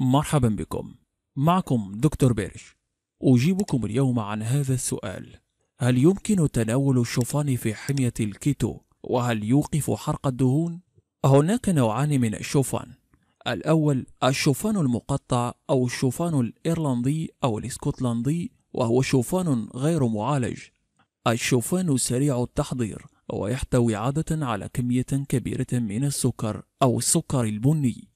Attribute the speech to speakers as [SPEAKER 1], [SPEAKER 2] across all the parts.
[SPEAKER 1] مرحبا بكم معكم دكتور بيرش أجيبكم اليوم عن هذا السؤال هل يمكن تناول الشوفان في حمية الكيتو وهل يوقف حرق الدهون؟ هناك نوعان من الشوفان الأول الشوفان المقطع أو الشوفان الإيرلندي أو الإسكتلندي وهو شوفان غير معالج الشوفان سريع التحضير ويحتوي عادة على كمية كبيرة من السكر أو السكر البني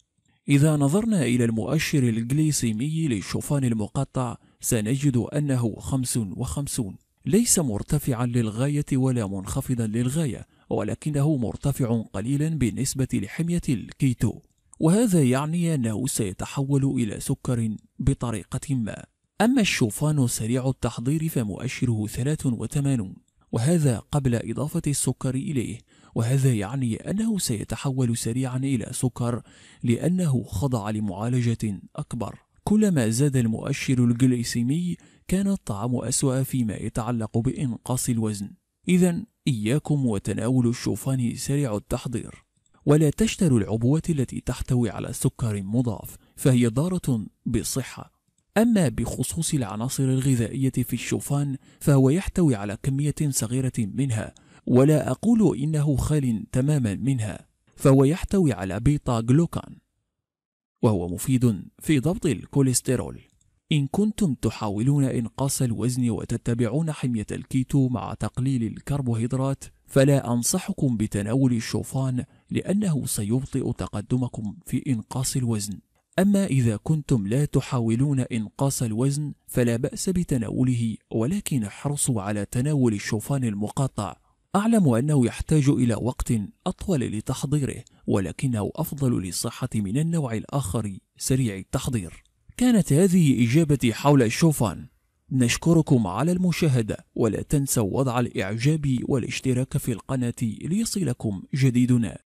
[SPEAKER 1] إذا نظرنا إلى المؤشر الجليسيمي للشوفان المقطع سنجد أنه 55 ليس مرتفعا للغاية ولا منخفضا للغاية ولكنه مرتفع قليلا بالنسبة لحمية الكيتو وهذا يعني أنه سيتحول إلى سكر بطريقة ما أما الشوفان سريع التحضير فمؤشره 83 وهذا قبل إضافة السكر إليه وهذا يعني أنه سيتحول سريعا إلى سكر لأنه خضع لمعالجة أكبر كلما زاد المؤشر الجليسيمي كان الطعام أسوأ فيما يتعلق بإنقاص الوزن إذا إياكم وتناول الشوفان سريع التحضير ولا تشتروا العبوات التي تحتوي على سكر مضاف فهي ضارة بالصحة أما بخصوص العناصر الغذائية في الشوفان فهو يحتوي على كمية صغيرة منها ولا أقول إنه خال تماما منها فهو يحتوي على بيتا جلوكان وهو مفيد في ضبط الكوليسترول إن كنتم تحاولون إنقاص الوزن وتتبعون حمية الكيتو مع تقليل الكربوهيدرات فلا أنصحكم بتناول الشوفان لأنه سيبطئ تقدمكم في إنقاص الوزن أما إذا كنتم لا تحاولون إنقاص الوزن فلا بأس بتناوله ولكن احرصوا على تناول الشوفان المقاطع أعلم أنه يحتاج إلى وقت أطول لتحضيره ولكنه أفضل للصحة من النوع الآخر سريع التحضير كانت هذه إجابتي حول الشوفان نشكركم على المشاهدة ولا تنسوا وضع الإعجاب والاشتراك في القناة ليصلكم جديدنا